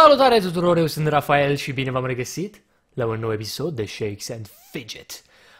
Salutare tuturor, eu sunt Rafael și bine v-am regăsit la un nou episod de Shakes and Fidget.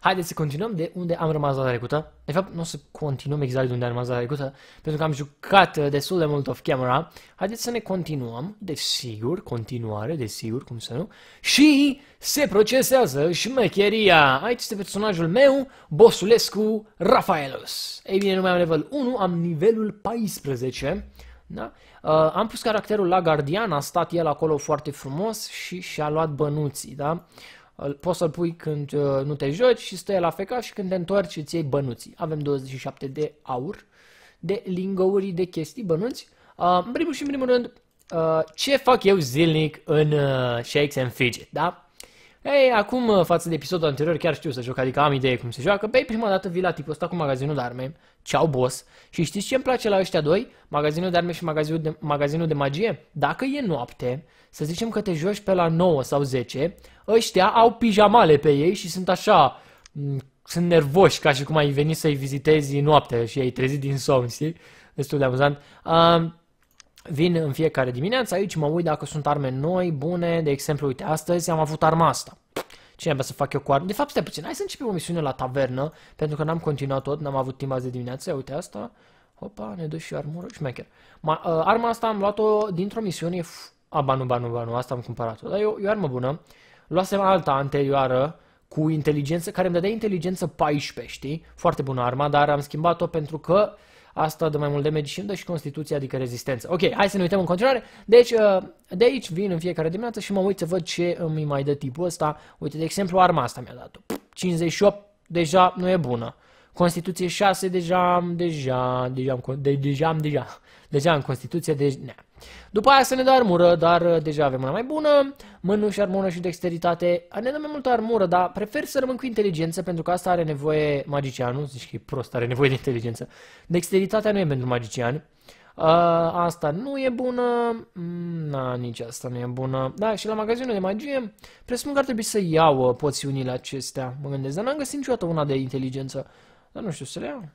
Haideți să continuăm de unde am rămas la trecută. De fapt, nu o să continuăm exact de unde am rămas la trecută, pentru că am jucat uh, destul de mult off-camera. Haideți să ne continuăm, desigur, continuare, desigur, cum să nu. Și se procesează șmecheria. Aici este personajul meu, Bosulescu Rafaelus. Ei bine, nu mai am level 1, am nivelul 14. Da? Uh, am pus caracterul la gardian, a stat el acolo foarte frumos și și-a luat bănuții. Da? Uh, poți să-l pui când uh, nu te joci și stă el feca și când te întorci îți iei bănuții. Avem 27 de aur, de lingouri, de chestii, bănuți. Uh, în primul și în primul rând, uh, ce fac eu zilnic în uh, Shakes and Fidget, da? Ei, acum, uh, față de episodul anterior, chiar știu să joc, adică am idee cum se joacă. Pe păi, prima dată vii la tipul ăsta cu magazinul de arme, ceau boss, și știți ce îmi place la ăștia doi? Magazinul de arme și magazinul de, magazinul de magie? Dacă e noapte, să zicem că te joci pe la 9 sau 10, ăștia au pijamale pe ei și sunt așa, mm, sunt nervoși, ca și cum ai venit să-i vizitezi noaptea și ai trezit din somn, știi? Destul de amuzant. Uh, Vin în fiecare dimineață aici, mă uit dacă sunt arme noi, bune, de exemplu, uite, astăzi am avut arma asta. Cine să fac eu cu arme? De fapt, stai puțin, hai să începem o misiune la tavernă, pentru că n-am continuat tot, n-am avut timp azi de dimineață, uite asta. Opa, ne dă și armură, șmecher. Ma, uh, arma asta am luat-o dintr-o misiune, f- a, ba nu, ba nu, ba nu, asta am cumpărat-o, dar e o, e o armă bună. Luasem alta anterioară, cu inteligență, care îmi dădea inteligență 14, știi? Foarte bună arma, dar am schimbat-o pentru că uh, asta dă mai mult damage și îmi dă și constituția adică rezistență. Ok, hai să ne uităm în continuare. Deci, uh, de aici vin în fiecare dimineață și mă uit să văd ce îmi mai dă tipul ăsta. Uite, de exemplu, arma asta mi-a dat-o. 58 deja nu e bună. Constituție 6 deja am, deja, deja am, deja am, deja deja în Constituție, deci nea. După aia să ne dă armură, dar uh, deja avem una mai bună, și armură și dexteritate. Ne dă mai multă armură, dar prefer să rămân cu inteligență, pentru că asta are nevoie magicianul, zici că e prost, are nevoie de inteligență. Dexteritatea nu e pentru magician. Uh, asta nu e bună, mm, na, nici asta nu e bună. Da, și la magazinul de magie, presupun că ar trebui să iau uh, poțiunile acestea, mă gândesc, dar n-am găsit niciodată una de inteligență. Dar nu știu, să le iau.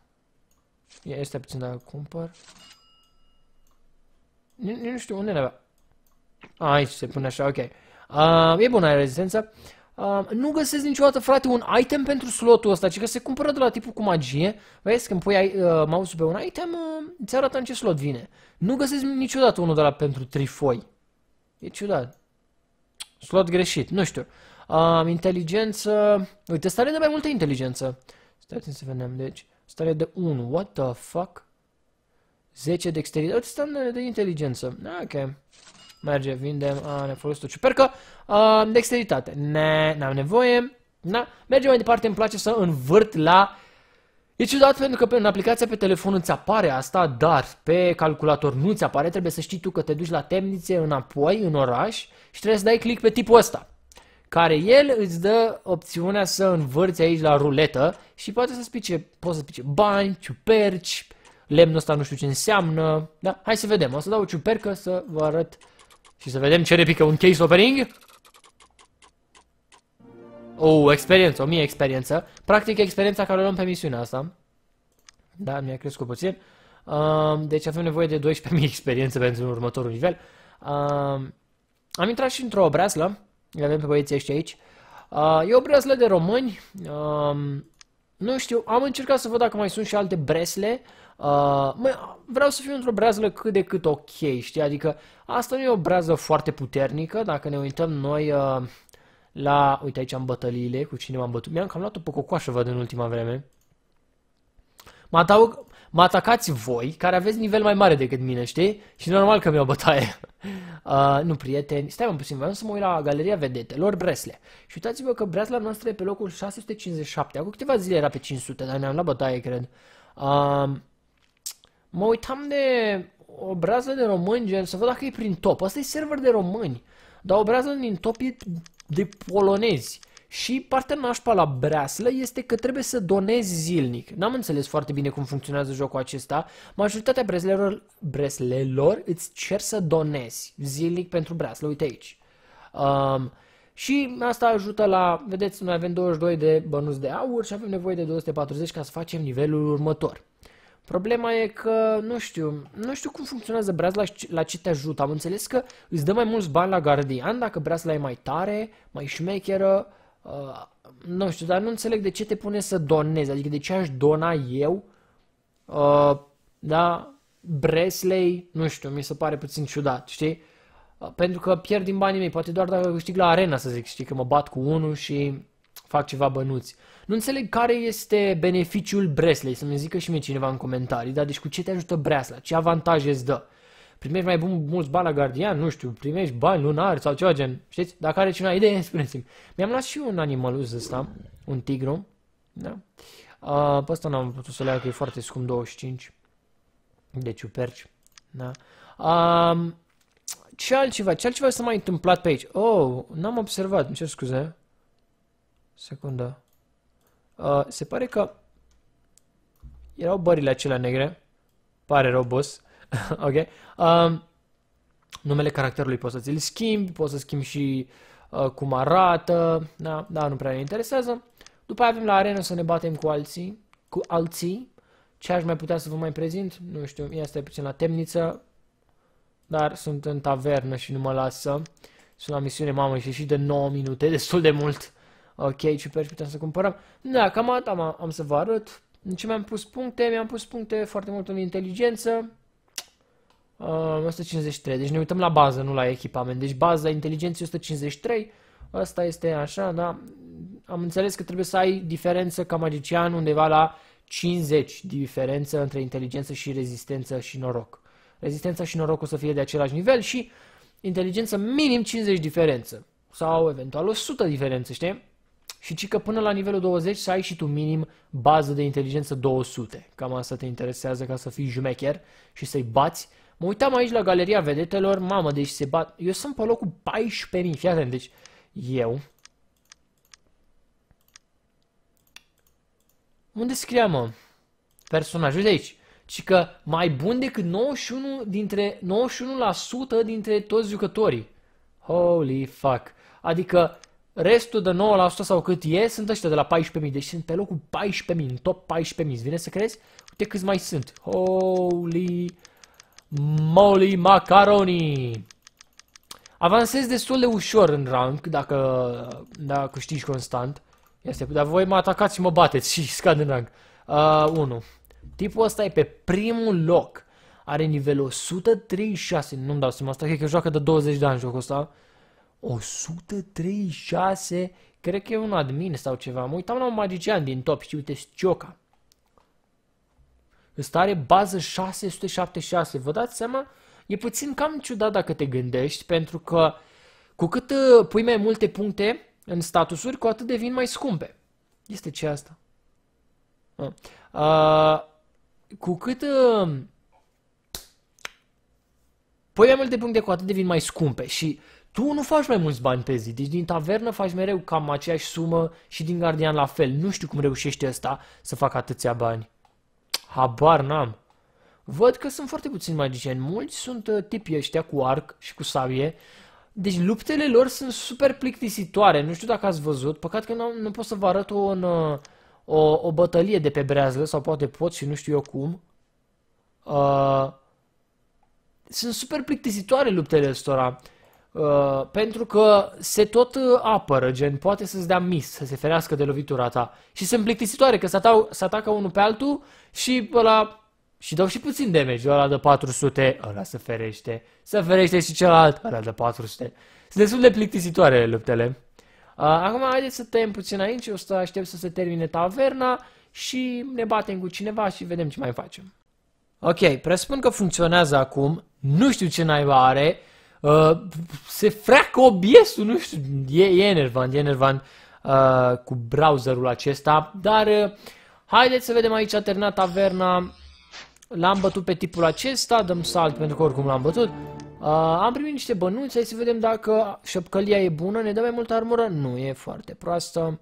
Este puțin dacă cumpăr. Nu, nu știu, unde era? Aici se pune așa, ok. Uh, e bună rezistența. Uh, nu găsesc niciodată, frate, un item pentru slotul ăsta, ci că se cumpără de la tipul cu magie. Vezi, când pui uh, mouse-ul pe un item, uh, îți arată în ce slot vine. Nu găsesc niciodată unul de la pentru trifoi. E ciudat. Slot greșit, nu știu. Uh, inteligență... Uite, stare de mai multă inteligență. Stai să vedem, deci... Stare de 1. What the fuck? 10 dexteritate. Uite, standarde de inteligență. Da, ok. Merge, vindem. A, ne folosit o ciupercă. A, dexteritate. Ne, n-am nevoie. Na, da, mergem mai departe. Îmi place să învârt la... E ciudat pentru că în aplicația pe telefon îți apare asta, dar pe calculator nu ți apare. Trebuie să știi tu că te duci la temnițe înapoi, în oraș și trebuie să dai click pe tipul ăsta care el îți dă opțiunea să învârți aici la ruletă și poate să spice, poți să spice bani, ciuperci, lemnul ăsta nu știu ce înseamnă. Da? Hai să vedem. O să dau o ciupercă să vă arăt și să vedem ce repică un case opening. O, oh, experiență, o mie experiență. Practic experiența care o luăm pe misiunea asta. Da, mi-a crescut puțin. Uh, deci avem nevoie de 12.000 experiență pentru următorul nivel. Uh, am intrat și într-o breaslă. Le avem pe băieții ăștia aici. Uh, e o breaslă de români. Uh, nu știu, am încercat să văd dacă mai sunt și alte bresle. Uh, Uh, mă, vreau să fiu într-o brează cât de cât ok, știi? Adică asta nu e o brează foarte puternică, dacă ne uităm noi uh, la... Uite aici am bătăliile, cu cine m-am bătut. Mi-am cam luat-o pe cocoașă, văd, în ultima vreme. Mă, ataug, mă atacați voi, care aveți nivel mai mare decât mine, știi? Și normal că mi-o bătaie. Uh, nu, prieteni, stai un puțin, vreau să mă uit la Galeria Vedetelor Bresle. Și uitați-vă că Bresla noastră e pe locul 657. Acum câteva zile era pe 500, dar ne-am luat bătaie, cred. Uh, mă uitam de o brază de români, gen, să văd dacă e prin top. Asta e server de români, dar o brază din top e de polonezi. Și partea nașpa la breaslă este că trebuie să donezi zilnic. N-am înțeles foarte bine cum funcționează jocul acesta. Majoritatea breslelor, breslelor îți cer să donezi zilnic pentru breaslă. Uite aici. Um, și asta ajută la, vedeți, noi avem 22 de bănuți de aur și avem nevoie de 240 ca să facem nivelul următor. Problema e că, nu știu, nu știu cum funcționează Brazla și la ce te ajută. Am înțeles că îți dă mai mulți bani la gardian dacă Brazla e mai tare, mai șmecheră, uh, nu știu, dar nu înțeleg de ce te pune să donezi, adică de ce aș dona eu, uh, da, Bresley, nu știu, mi se pare puțin ciudat, știi? Uh, pentru că pierd din banii mei, poate doar dacă câștig la arena, să zic, știi, că mă bat cu unul și fac ceva bănuți. Nu înțeleg care este beneficiul Breslei, să-mi zică și mie cineva în comentarii, dar deci cu ce te ajută Bresla, ce avantaje îți dă? Primești mai bun, mulți bani la gardian, nu știu, primești bani lunari sau ceva gen, știți? Dacă are cineva idee, spuneți-mi. Mi-am luat și un animaluz ăsta, un tigru, da? Uh, pe ăsta n-am putut să le iau, că e foarte scump, 25 de ciuperci, da? Um, ce altceva? Ce altceva s-a mai întâmplat pe aici? Oh, n-am observat, îmi cer scuze. Secundă. Uh, se pare că erau bările acelea negre. Pare robust, ok. Uh, numele caracterului poți să ți-l schimbi, poți să schimbi și uh, cum arată. Da, da, nu prea ne interesează. După aia avem la arenă să ne batem cu alții. Cu alții. Ce aș mai putea să vă mai prezint? Nu știu, Ia stai puțin la temniță. Dar sunt în tavernă și nu mă lasă. Sunt la misiune, mamă, și și de 9 minute, destul de mult ok, perci putem să cumpărăm. Da, cam atât am, am să vă arăt. În deci ce mi-am pus puncte? Mi-am pus puncte foarte mult în inteligență. Uh, 153, deci ne uităm la bază, nu la echipament. Deci baza inteligenței 153, asta este așa, da? Am înțeles că trebuie să ai diferență ca magician undeva la 50 diferență între inteligență și rezistență și noroc. Rezistența și o să fie de același nivel și inteligență minim 50 diferență sau eventual 100 diferență, știi? și ci că până la nivelul 20 să ai și tu minim bază de inteligență 200. Cam asta te interesează ca să fii jumecher și să-i bați. Mă uitam aici la Galeria Vedetelor, mamă, deci se bat... Eu sunt pe locul 14, fii atent, deci eu... Unde scrie, mă? Personajul de aici. Ci că mai bun decât 91 dintre 91% dintre toți jucătorii. Holy fuck. Adică Restul de 9% sau cât e, sunt ăștia de la 14.000. Deci sunt pe locul 14.000, în top 14.000. Îți vine să crezi? Uite câți mai sunt. Holy moly macaroni! Avansez destul de ușor în rank, dacă, dacă câștigi constant. Este, dar voi mă atacați și mă bateți și scad în rank. Uh, Tipul ăsta e pe primul loc. Are nivelul 136. Nu-mi dau seama asta, cred că joacă de 20 de ani jocul ăsta. 136, cred că e un admin sau ceva. Mă uitam la un magician din top, și uite, Scioca. Ăsta are bază 676, vă dați seama? E puțin cam ciudat dacă te gândești, pentru că cu cât uh, pui mai multe puncte în statusuri, cu atât devin mai scumpe. Este ce asta? Uh, uh, cu cât uh, pui mai multe puncte, cu atât devin mai scumpe și tu nu faci mai mulți bani pe zi, deci din tavernă faci mereu cam aceeași sumă și din gardian la fel. Nu știu cum reușește ăsta să facă atâția bani. Habar n-am. Văd că sunt foarte puțini magicieni, mulți sunt uh, tipii ăștia cu arc și cu sabie, deci luptele lor sunt super plictisitoare, nu știu dacă ați văzut, păcat că nu, nu pot să vă arăt o, în, uh, o, o bătălie de pe breazlă, sau poate pot și nu știu eu cum. Uh, sunt super plictisitoare luptele ăstora. Uh, pentru că se tot uh, apără, gen, poate să-ți dea mis, să se ferească de lovitura ta. Și sunt plictisitoare, că se, atau, se atacă unul pe altul și ăla... Și dau și puțin damage, ăla de 400, ăla se ferește, se ferește și celălalt, ăla de 400. Sunt destul de plictisitoare luptele. Uh, acum haideți să tăiem puțin aici, o să aștept să se termine taverna și ne batem cu cineva și vedem ce mai facem. Ok, presupun că funcționează acum, nu știu ce naiba are, Uh, se freacă obiesul, nu știu, e, e enervant, e enervant uh, cu browserul acesta, dar uh, haideți să vedem aici terminat taverna. L-am bătut pe tipul acesta, dăm salt pentru că oricum l-am bătut. Uh, am primit niște bănuți, hai să vedem dacă șapcălia e bună, ne dă mai multă armură? Nu, e foarte proastă.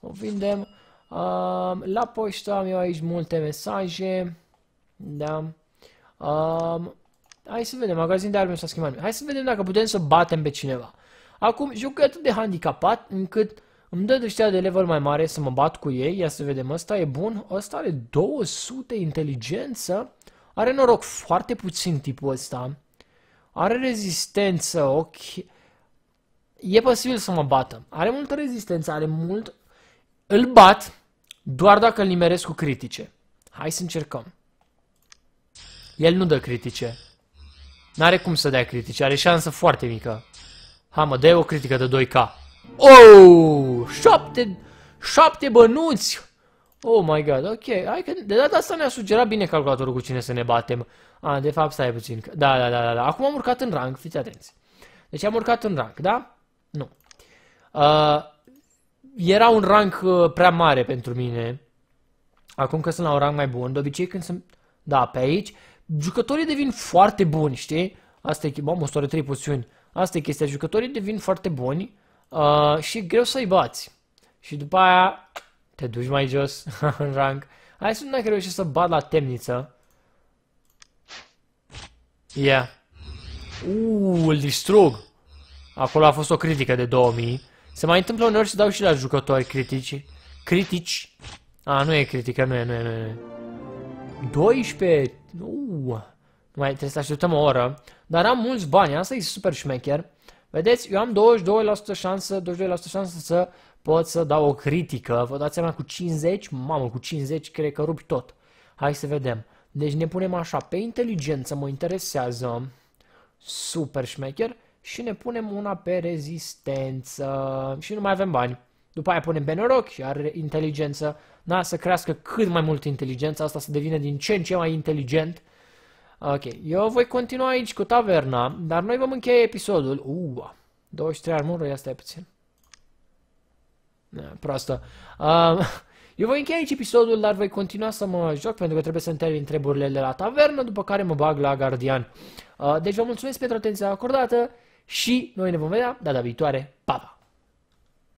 O vindem. Uh, la poștă am eu aici multe mesaje. Da. uh, Hai să vedem, magazin de arme s-a schimbat. Hai să vedem dacă putem să batem pe cineva. Acum, jocul e atât de handicapat încât îmi dă ăștia de level mai mare să mă bat cu ei. Ia să vedem, ăsta e bun. Ăsta are 200 inteligență. Are noroc foarte puțin tipul ăsta. Are rezistență, ok. E posibil să mă bată. Are multă rezistență, are mult... Îl bat doar dacă îl nimeresc cu critice. Hai să încercăm. El nu dă critice. N-are cum să dea critici, are șansă foarte mică. Ha, mă, o critică de 2K. Oh! 7, 7 bănuți! Oh my god, ok. Hai că de data asta ne-a sugerat bine calculatorul cu cine să ne batem. Ah, de fapt, stai puțin. Da, da, da, da, da. Acum am urcat în rang, fiți atenți. Deci am urcat în rang, da? Nu. Uh, era un rang uh, prea mare pentru mine. Acum că sunt la un rang mai bun, de obicei când sunt... Da, pe aici jucătorii devin foarte buni, știi? Asta e, mă, sunt trei pozițiuni. Asta e chestia, jucătorii devin foarte buni uh, și e greu să-i bați. Și după aia te duci mai jos în rank. Hai să nu dacă reușești să bat la temniță. Yeah. Uuu, îl distrug. Acolo a fost o critică de 2000. Se mai întâmplă uneori să dau și la jucători critici. Critici. A, nu e critică, nu e, nu e, nu e. 12. Uuu mai trebuie să așteptăm o oră, dar am mulți bani, asta e super șmecher. Vedeți, eu am 22% șansă, 22% șansă să pot să dau o critică. Vă dați seama cu 50? Mamă, cu 50 cred că rupi tot. Hai să vedem. Deci ne punem așa, pe inteligență mă interesează, super șmecher, și ne punem una pe rezistență și nu mai avem bani. După aia punem pe noroc și are inteligență, da, să crească cât mai mult inteligența, asta să devină din ce în ce mai inteligent Ok, eu voi continua aici cu taverna, dar noi vom încheia episodul. Uuu, 23 armură, ia stai puțin. Da, proastă. Um, eu voi încheia aici episodul, dar voi continua să mă joc pentru că trebuie să-mi termin treburile de la tavernă, după care mă bag la Guardian. Uh, deci vă mulțumesc pentru atenția acordată și noi ne vom vedea data viitoare. Pa, pa!